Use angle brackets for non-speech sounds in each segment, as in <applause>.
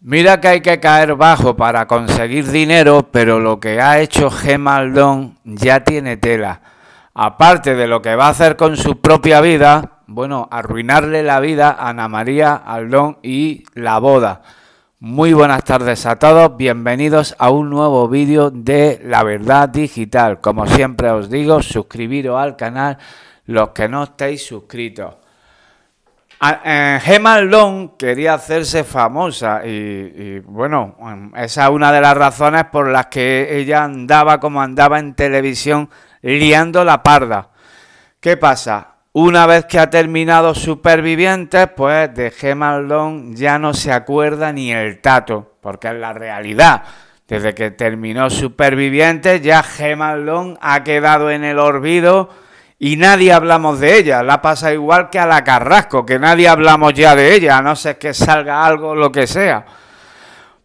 Mira que hay que caer bajo para conseguir dinero, pero lo que ha hecho Gemaldón ya tiene tela. Aparte de lo que va a hacer con su propia vida, bueno, arruinarle la vida a Ana María Aldón y la boda. Muy buenas tardes a todos, bienvenidos a un nuevo vídeo de La Verdad Digital. Como siempre os digo, suscribiros al canal los que no estéis suscritos. Ah, eh, Gemma Long quería hacerse famosa y, bueno, esa es una de las razones por las que ella andaba como andaba en televisión liando la parda. ¿Qué pasa? Una vez que ha terminado Supervivientes, pues de Gemma Long ya no se acuerda ni el tato, porque es la realidad. Desde que terminó Supervivientes, ya Gemma Long ha quedado en el olvido y nadie hablamos de ella. La pasa igual que a la Carrasco, que nadie hablamos ya de ella, a no ser que salga algo, lo que sea.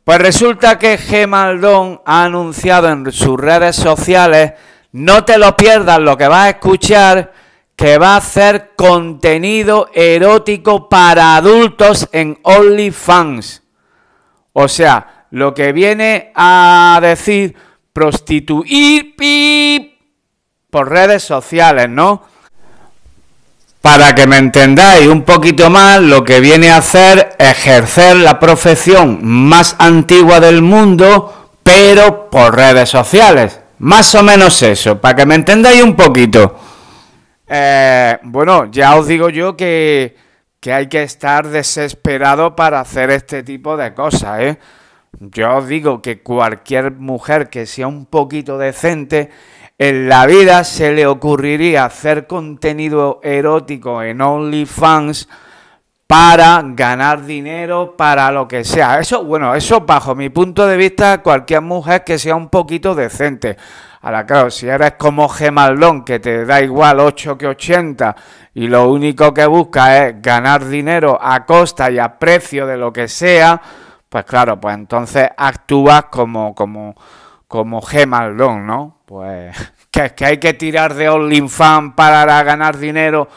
Pues resulta que Gemaldón ha anunciado en sus redes sociales, no te lo pierdas lo que vas a escuchar, que va a hacer contenido erótico para adultos en OnlyFans. O sea, lo que viene a decir prostituir por redes sociales, ¿no? Para que me entendáis un poquito más, lo que viene a hacer ejercer la profesión más antigua del mundo, pero por redes sociales. Más o menos eso, para que me entendáis un poquito. Eh, bueno, ya os digo yo que, que hay que estar desesperado para hacer este tipo de cosas, ¿eh? Yo digo que cualquier mujer que sea un poquito decente en la vida se le ocurriría hacer contenido erótico en OnlyFans para ganar dinero, para lo que sea. Eso, bueno, eso bajo mi punto de vista, cualquier mujer que sea un poquito decente. Ahora, claro, si eres como Gemaldón, que te da igual 8 que 80 y lo único que busca es ganar dinero a costa y a precio de lo que sea, pues claro, pues entonces actúas como, como, como G. ¿no? Pues <laughs> que, que hay que tirar de OnlyFans para ganar dinero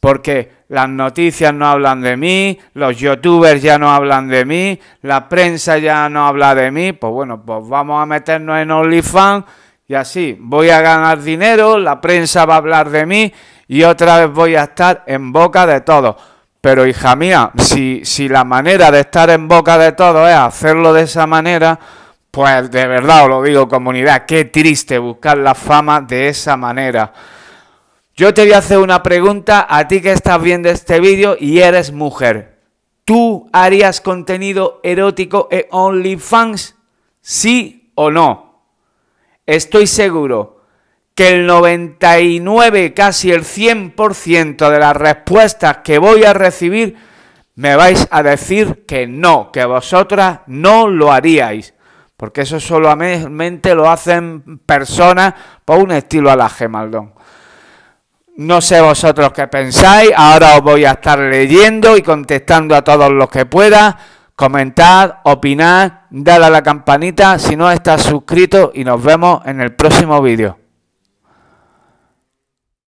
porque las noticias no hablan de mí, los youtubers ya no hablan de mí, la prensa ya no habla de mí, pues bueno, pues vamos a meternos en OnlyFans y así voy a ganar dinero, la prensa va a hablar de mí y otra vez voy a estar en boca de todos. Pero hija mía, si, si la manera de estar en boca de todo es hacerlo de esa manera, pues de verdad os lo digo comunidad, qué triste buscar la fama de esa manera. Yo te voy a hacer una pregunta a ti que estás viendo este vídeo y eres mujer. ¿Tú harías contenido erótico en OnlyFans? ¿Sí o no? Estoy seguro que el 99, casi el 100% de las respuestas que voy a recibir me vais a decir que no, que vosotras no lo haríais. Porque eso solamente lo hacen personas por un estilo a la Gemaldón. No sé vosotros qué pensáis, ahora os voy a estar leyendo y contestando a todos los que pueda. Comentad, opinad, dar a la campanita si no estás suscrito y nos vemos en el próximo vídeo.